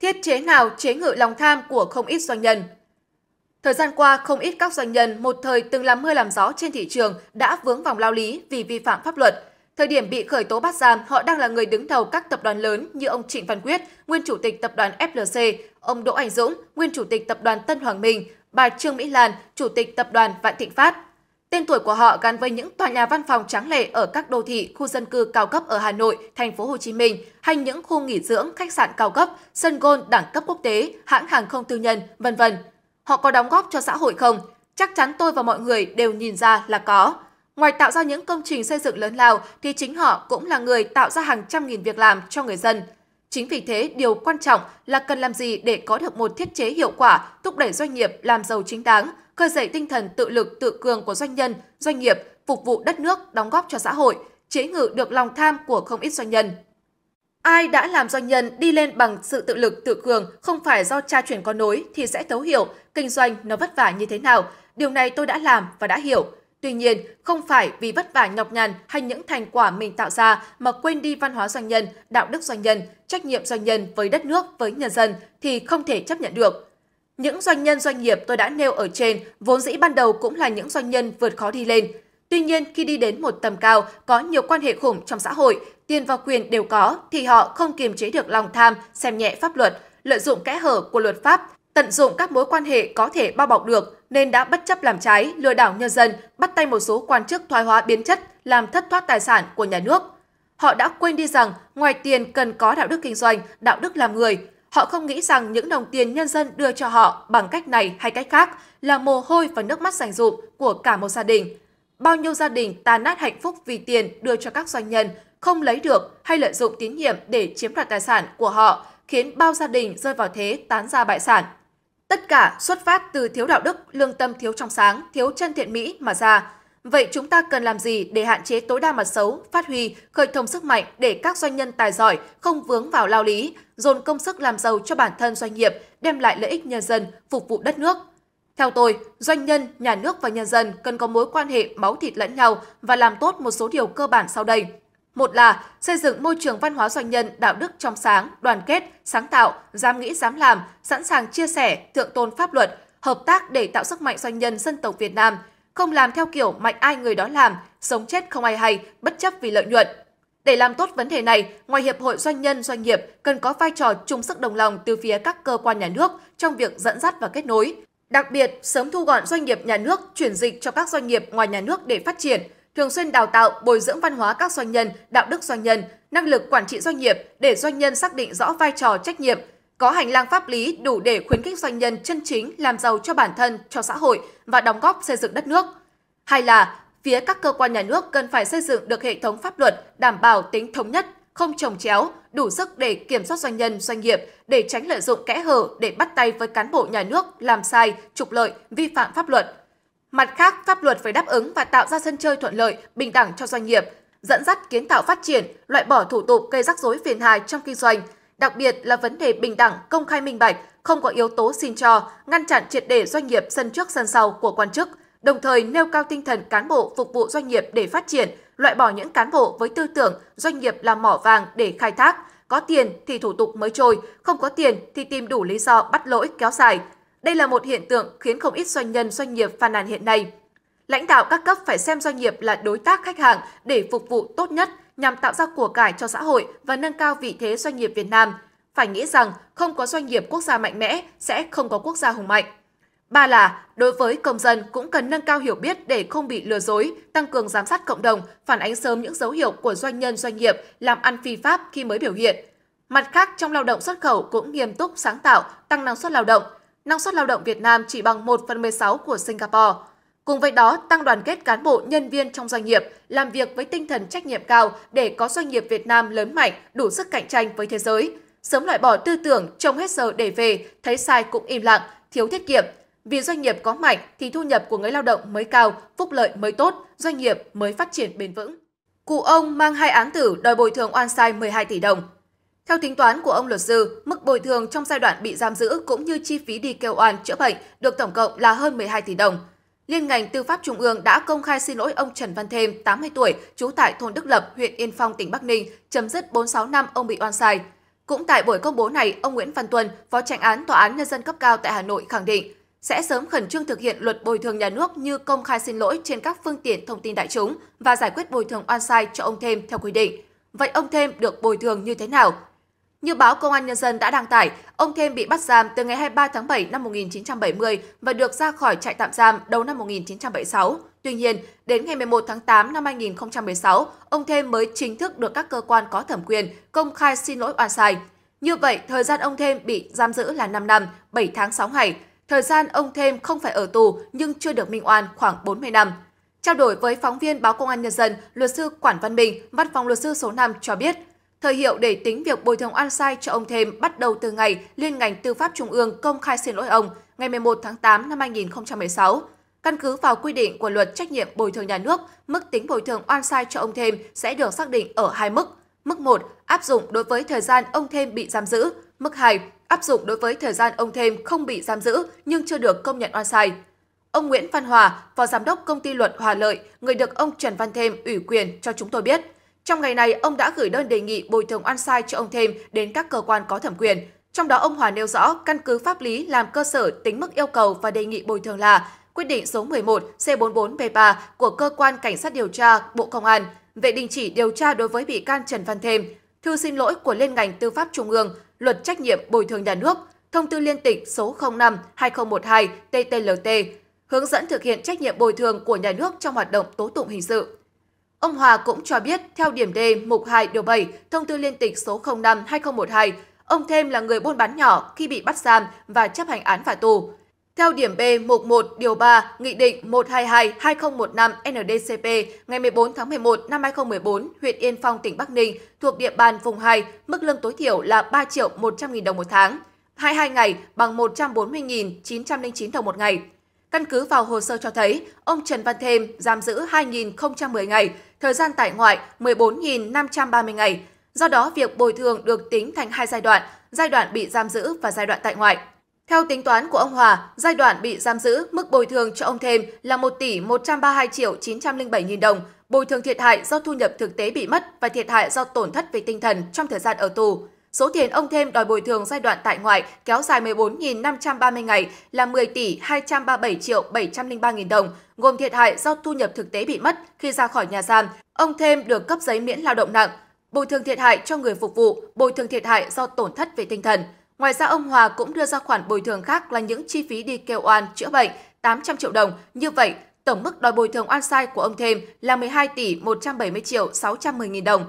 Thiết chế nào chế ngự lòng tham của không ít doanh nhân? Thời gian qua, không ít các doanh nhân một thời từng làm mưa làm gió trên thị trường đã vướng vòng lao lý vì vi phạm pháp luật. Thời điểm bị khởi tố bắt giam, họ đang là người đứng đầu các tập đoàn lớn như ông Trịnh Văn Quyết, nguyên chủ tịch tập đoàn FLC, ông Đỗ Anh Dũng, nguyên chủ tịch tập đoàn Tân Hoàng Minh, bà Trương Mỹ Lan, chủ tịch tập đoàn Vạn Thịnh Phát. Tên tuổi của họ gắn với những tòa nhà văn phòng trắng lệ ở các đô thị, khu dân cư cao cấp ở Hà Nội, thành phố Hồ Chí Minh hay những khu nghỉ dưỡng, khách sạn cao cấp, sân golf đẳng cấp quốc tế, hãng hàng không tư nhân, vân vân. Họ có đóng góp cho xã hội không? Chắc chắn tôi và mọi người đều nhìn ra là có. Ngoài tạo ra những công trình xây dựng lớn lao thì chính họ cũng là người tạo ra hàng trăm nghìn việc làm cho người dân. Chính vì thế, điều quan trọng là cần làm gì để có được một thiết chế hiệu quả, thúc đẩy doanh nghiệp làm giàu chính đáng – khơi dậy tinh thần tự lực tự cường của doanh nhân, doanh nghiệp, phục vụ đất nước, đóng góp cho xã hội, chế ngự được lòng tham của không ít doanh nhân. Ai đã làm doanh nhân đi lên bằng sự tự lực tự cường không phải do cha truyền con nối thì sẽ thấu hiểu kinh doanh nó vất vả như thế nào. Điều này tôi đã làm và đã hiểu. Tuy nhiên, không phải vì vất vả nhọc nhằn hay những thành quả mình tạo ra mà quên đi văn hóa doanh nhân, đạo đức doanh nhân, trách nhiệm doanh nhân với đất nước, với nhân dân thì không thể chấp nhận được. Những doanh nhân doanh nghiệp tôi đã nêu ở trên vốn dĩ ban đầu cũng là những doanh nhân vượt khó đi lên. Tuy nhiên, khi đi đến một tầm cao, có nhiều quan hệ khủng trong xã hội, tiền và quyền đều có, thì họ không kiềm chế được lòng tham, xem nhẹ pháp luật, lợi dụng kẽ hở của luật pháp, tận dụng các mối quan hệ có thể bao bọc được, nên đã bất chấp làm trái, lừa đảo nhân dân, bắt tay một số quan chức thoái hóa biến chất, làm thất thoát tài sản của nhà nước. Họ đã quên đi rằng, ngoài tiền cần có đạo đức kinh doanh, đạo đức làm người, Họ không nghĩ rằng những đồng tiền nhân dân đưa cho họ bằng cách này hay cách khác là mồ hôi và nước mắt rành rụm của cả một gia đình. Bao nhiêu gia đình tàn nát hạnh phúc vì tiền đưa cho các doanh nhân không lấy được hay lợi dụng tín nhiệm để chiếm đoạt tài sản của họ, khiến bao gia đình rơi vào thế tán ra bại sản. Tất cả xuất phát từ thiếu đạo đức, lương tâm thiếu trong sáng, thiếu chân thiện mỹ mà ra. Vậy chúng ta cần làm gì để hạn chế tối đa mặt xấu, phát huy, khởi thông sức mạnh để các doanh nhân tài giỏi không vướng vào lao lý, dồn công sức làm giàu cho bản thân doanh nghiệp, đem lại lợi ích nhân dân, phục vụ đất nước? Theo tôi, doanh nhân, nhà nước và nhân dân cần có mối quan hệ máu thịt lẫn nhau và làm tốt một số điều cơ bản sau đây. Một là xây dựng môi trường văn hóa doanh nhân đạo đức trong sáng, đoàn kết, sáng tạo, dám nghĩ dám làm, sẵn sàng chia sẻ, thượng tôn pháp luật, hợp tác để tạo sức mạnh doanh nhân dân tộc Việt Nam – không làm theo kiểu mạnh ai người đó làm, sống chết không ai hay, bất chấp vì lợi nhuận. Để làm tốt vấn đề này, ngoài hiệp hội doanh nhân doanh nghiệp cần có vai trò chung sức đồng lòng từ phía các cơ quan nhà nước trong việc dẫn dắt và kết nối. Đặc biệt, sớm thu gọn doanh nghiệp nhà nước chuyển dịch cho các doanh nghiệp ngoài nhà nước để phát triển, thường xuyên đào tạo, bồi dưỡng văn hóa các doanh nhân, đạo đức doanh nhân, năng lực quản trị doanh nghiệp để doanh nhân xác định rõ vai trò trách nhiệm, có hành lang pháp lý đủ để khuyến khích doanh nhân chân chính làm giàu cho bản thân, cho xã hội và đóng góp xây dựng đất nước. Hai là phía các cơ quan nhà nước cần phải xây dựng được hệ thống pháp luật đảm bảo tính thống nhất, không trồng chéo, đủ sức để kiểm soát doanh nhân, doanh nghiệp để tránh lợi dụng kẽ hở để bắt tay với cán bộ nhà nước làm sai, trục lợi, vi phạm pháp luật. Mặt khác, pháp luật phải đáp ứng và tạo ra sân chơi thuận lợi, bình đẳng cho doanh nghiệp, dẫn dắt kiến tạo phát triển, loại bỏ thủ tục gây rắc rối phiền hà trong kinh doanh, đặc biệt là vấn đề bình đẳng, công khai minh bạch, không có yếu tố xin cho, ngăn chặn triệt để doanh nghiệp sân trước sân sau của quan chức, đồng thời nêu cao tinh thần cán bộ phục vụ doanh nghiệp để phát triển, loại bỏ những cán bộ với tư tưởng doanh nghiệp là mỏ vàng để khai thác, có tiền thì thủ tục mới trôi, không có tiền thì tìm đủ lý do bắt lỗi kéo dài. Đây là một hiện tượng khiến không ít doanh nhân doanh nghiệp phàn nàn hiện nay. Lãnh đạo các cấp phải xem doanh nghiệp là đối tác khách hàng để phục vụ tốt nhất, nhằm tạo ra của cải cho xã hội và nâng cao vị thế doanh nghiệp Việt Nam. Phải nghĩ rằng không có doanh nghiệp quốc gia mạnh mẽ sẽ không có quốc gia hùng mạnh. Ba là, đối với công dân cũng cần nâng cao hiểu biết để không bị lừa dối, tăng cường giám sát cộng đồng, phản ánh sớm những dấu hiệu của doanh nhân doanh nghiệp làm ăn phi pháp khi mới biểu hiện. Mặt khác, trong lao động xuất khẩu cũng nghiêm túc sáng tạo, tăng năng suất lao động. Năng suất lao động Việt Nam chỉ bằng 1 phần 16 của Singapore. Cùng với đó, tăng đoàn kết cán bộ, nhân viên trong doanh nghiệp, làm việc với tinh thần trách nhiệm cao để có doanh nghiệp Việt Nam lớn mạnh, đủ sức cạnh tranh với thế giới. Sớm loại bỏ tư tưởng trông hết giờ để về, thấy sai cũng im lặng, thiếu tiết kiệm. Vì doanh nghiệp có mạnh thì thu nhập của người lao động mới cao, phúc lợi mới tốt, doanh nghiệp mới phát triển bền vững. Cụ ông mang hai án tử đòi bồi thường oan sai 12 tỷ đồng. Theo tính toán của ông luật sư, mức bồi thường trong giai đoạn bị giam giữ cũng như chi phí đi kêu oan chữa bệnh được tổng cộng là hơn 12 tỷ đồng – Liên ngành Tư pháp Trung ương đã công khai xin lỗi ông Trần Văn Thêm, 80 tuổi, trú tại thôn Đức Lập, huyện Yên Phong, tỉnh Bắc Ninh, chấm dứt 46 năm ông bị oan sai. Cũng tại buổi công bố này, ông Nguyễn Văn Tuân, Phó Tránh án Tòa án Nhân dân cấp cao tại Hà Nội khẳng định sẽ sớm khẩn trương thực hiện luật bồi thường nhà nước như công khai xin lỗi trên các phương tiện thông tin đại chúng và giải quyết bồi thường oan sai cho ông Thêm theo quy định. Vậy ông Thêm được bồi thường như thế nào? Như báo Công an Nhân dân đã đăng tải, ông Thêm bị bắt giam từ ngày 23 tháng 7 năm 1970 và được ra khỏi trại tạm giam đầu năm 1976. Tuy nhiên, đến ngày 11 tháng 8 năm 2016, ông Thêm mới chính thức được các cơ quan có thẩm quyền công khai xin lỗi oan sai. Như vậy, thời gian ông Thêm bị giam giữ là 5 năm, 7 tháng 6 ngày. Thời gian ông Thêm không phải ở tù nhưng chưa được minh oan khoảng 40 năm. Trao đổi với phóng viên báo Công an Nhân dân, luật sư Quản Văn Bình, văn phòng luật sư số 5 cho biết, Thời hiệu để tính việc bồi thường oan sai cho ông Thêm bắt đầu từ ngày Liên ngành Tư pháp Trung ương công khai xin lỗi ông, ngày 11 tháng 8 năm 2016. Căn cứ vào quy định của luật trách nhiệm bồi thường nhà nước, mức tính bồi thường oan sai cho ông Thêm sẽ được xác định ở hai mức. Mức 1 áp dụng đối với thời gian ông Thêm bị giam giữ. Mức 2 áp dụng đối với thời gian ông Thêm không bị giam giữ nhưng chưa được công nhận oan sai. Ông Nguyễn Văn Hòa, Phó Giám đốc Công ty Luật Hòa Lợi, người được ông Trần Văn Thêm ủy quyền cho chúng tôi biết – trong ngày này, ông đã gửi đơn đề nghị bồi thường oan sai cho ông thêm đến các cơ quan có thẩm quyền. Trong đó, ông Hòa nêu rõ căn cứ pháp lý làm cơ sở tính mức yêu cầu và đề nghị bồi thường là quyết định số 11 C44B3 của Cơ quan Cảnh sát điều tra Bộ Công an về đình chỉ điều tra đối với bị can Trần Văn Thêm, thư xin lỗi của Liên ngành Tư pháp Trung ương, luật trách nhiệm bồi thường nhà nước, thông tư liên tịch số 05-2012-TTLT, hướng dẫn thực hiện trách nhiệm bồi thường của nhà nước trong hoạt động tố tụng hình sự. Ông Hòa cũng cho biết, theo điểm D mục 2 điều 7, thông tư liên tịch số 05-2012, ông Thêm là người buôn bán nhỏ khi bị bắt giam và chấp hành án phạt tù. Theo điểm B mục 1 điều 3 Nghị định 122-2015-NDCP ngày 14 tháng 11 năm 2014, huyện Yên Phong, tỉnh Bắc Ninh thuộc địa bàn vùng 2, mức lương tối thiểu là 3 triệu 100 nghìn đồng một tháng, 22 ngày bằng 140.909 đồng một ngày. Căn cứ vào hồ sơ cho thấy, ông Trần Văn Thêm giam giữ 2.010 ngày, thời gian tại ngoại 14.530 ngày. Do đó, việc bồi thường được tính thành hai giai đoạn, giai đoạn bị giam giữ và giai đoạn tại ngoại. Theo tính toán của ông Hòa, giai đoạn bị giam giữ, mức bồi thường cho ông Thêm là 1 tỷ 132 triệu 907 nghìn đồng, bồi thường thiệt hại do thu nhập thực tế bị mất và thiệt hại do tổn thất về tinh thần trong thời gian ở tù. Số tiền ông thêm đòi bồi thường giai đoạn tại ngoại kéo dài 14.530 ngày là 10 tỷ 237 triệu 703 nghìn đồng, gồm thiệt hại do thu nhập thực tế bị mất khi ra khỏi nhà giam. Ông thêm được cấp giấy miễn lao động nặng, bồi thường thiệt hại cho người phục vụ, bồi thường thiệt hại do tổn thất về tinh thần. Ngoài ra ông Hòa cũng đưa ra khoản bồi thường khác là những chi phí đi kêu oan chữa bệnh 800 triệu đồng. Như vậy, tổng mức đòi bồi thường oan sai của ông Thêm là 12 tỷ 170 triệu 610 nghìn đồng.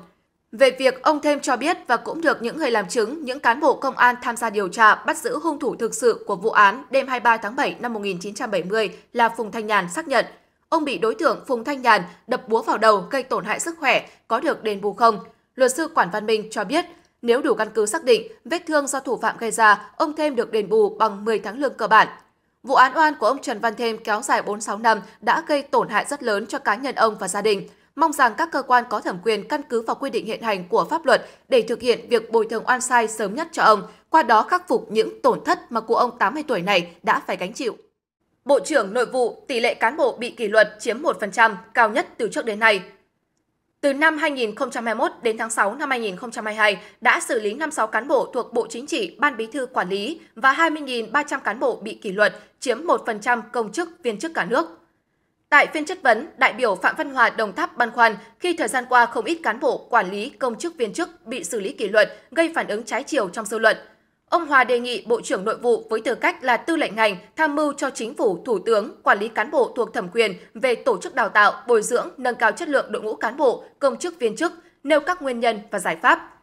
Về việc ông thêm cho biết và cũng được những người làm chứng, những cán bộ công an tham gia điều tra bắt giữ hung thủ thực sự của vụ án đêm 23 tháng 7 năm 1970 là Phùng Thanh Nhàn xác nhận. Ông bị đối tượng Phùng Thanh Nhàn đập búa vào đầu gây tổn hại sức khỏe, có được đền bù không? Luật sư Quản Văn Minh cho biết, nếu đủ căn cứ xác định vết thương do thủ phạm gây ra, ông Thêm được đền bù bằng 10 tháng lương cơ bản. Vụ án oan của ông Trần Văn Thêm kéo dài 46 năm đã gây tổn hại rất lớn cho cá nhân ông và gia đình mong rằng các cơ quan có thẩm quyền căn cứ vào quy định hiện hành của pháp luật để thực hiện việc bồi thường oan sai sớm nhất cho ông, qua đó khắc phục những tổn thất mà cụ ông 80 tuổi này đã phải gánh chịu. Bộ trưởng Nội vụ tỷ lệ cán bộ bị kỷ luật chiếm 1%, cao nhất từ trước đến nay. Từ năm 2021 đến tháng 6 năm 2022 đã xử lý 56 cán bộ thuộc Bộ Chính trị, Ban Bí thư quản lý và 20.300 cán bộ bị kỷ luật, chiếm 1% công chức viên chức cả nước. Tại phiên chất vấn, đại biểu Phạm Văn Hòa Đồng Tháp băn khoăn khi thời gian qua không ít cán bộ, quản lý, công chức viên chức bị xử lý kỷ luật gây phản ứng trái chiều trong dư luận. Ông Hòa đề nghị Bộ trưởng Nội vụ với tư cách là tư lệnh ngành tham mưu cho chính phủ, thủ tướng, quản lý cán bộ thuộc thẩm quyền về tổ chức đào tạo, bồi dưỡng, nâng cao chất lượng đội ngũ cán bộ, công chức viên chức, nêu các nguyên nhân và giải pháp.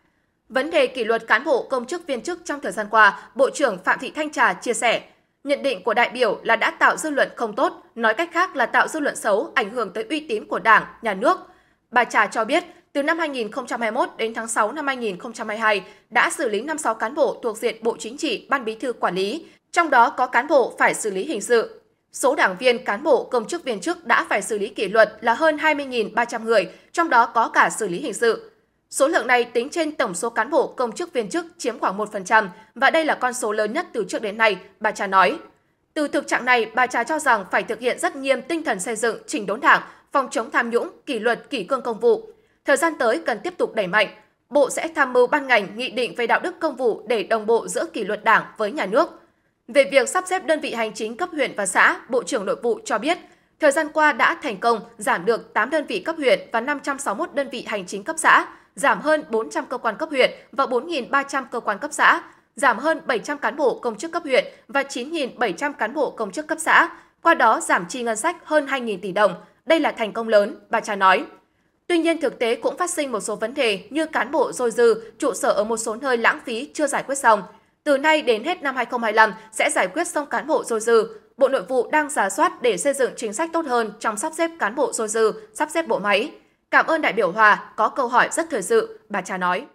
Vấn đề kỷ luật cán bộ công chức viên chức trong thời gian qua, Bộ trưởng Phạm Thị Thanh Trà chia sẻ, Nhận định của đại biểu là đã tạo dư luận không tốt, nói cách khác là tạo dư luận xấu ảnh hưởng tới uy tín của Đảng, nhà nước. Bà Trà cho biết, từ năm 2021 đến tháng 6 năm 2022 đã xử lý 56 cán bộ thuộc diện Bộ Chính trị, Ban Bí thư quản lý, trong đó có cán bộ phải xử lý hình sự. Số đảng viên, cán bộ, công chức viên chức đã phải xử lý kỷ luật là hơn 20.300 người, trong đó có cả xử lý hình sự. Số lượng này tính trên tổng số cán bộ công chức viên chức chiếm khoảng 1% và đây là con số lớn nhất từ trước đến nay, bà Trà nói. Từ thực trạng này, bà Trà cho rằng phải thực hiện rất nghiêm tinh thần xây dựng, chỉnh đốn đảng, phòng chống tham nhũng, kỷ luật, kỷ cương công vụ. Thời gian tới cần tiếp tục đẩy mạnh. Bộ sẽ tham mưu ban ngành nghị định về đạo đức công vụ để đồng bộ giữa kỷ luật đảng với nhà nước. Về việc sắp xếp đơn vị hành chính cấp huyện và xã, Bộ trưởng Nội vụ cho biết, thời gian qua đã thành công giảm được 8 đơn vị cấp huyện và 561 đơn vị hành chính cấp xã, giảm hơn 400 cơ quan cấp huyện và 4.300 cơ quan cấp xã, giảm hơn 700 cán bộ công chức cấp huyện và 9.700 cán bộ công chức cấp xã, qua đó giảm chi ngân sách hơn 2.000 tỷ đồng. Đây là thành công lớn, bà Trà nói. Tuy nhiên thực tế cũng phát sinh một số vấn đề như cán bộ dôi dư, trụ sở ở một số nơi lãng phí chưa giải quyết xong. Từ nay đến hết năm 2025 sẽ giải quyết xong cán bộ dôi dư. Bộ Nội vụ đang giả soát để xây dựng chính sách tốt hơn trong sắp xếp cán bộ dôi dư, sắp xếp bộ máy. Cảm ơn đại biểu Hòa có câu hỏi rất thời sự, bà Trà nói.